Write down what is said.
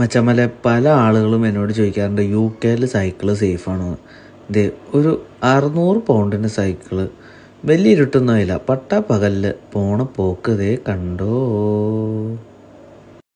മച്ചമ്മലെ പല ആളുകളും എന്നോട് ചോദിക്കാറുണ്ട് യു കെയിൽ സൈക്കിള് സേഫാണോ ദേ ഒരു അറുന്നൂറ് പൗണ്ടിൻ്റെ സൈക്കിള് വലിയ ഇരുട്ടൊന്നുമില്ല പട്ടാ പകലിൽ പോണ പോക്കതേ കണ്ടോ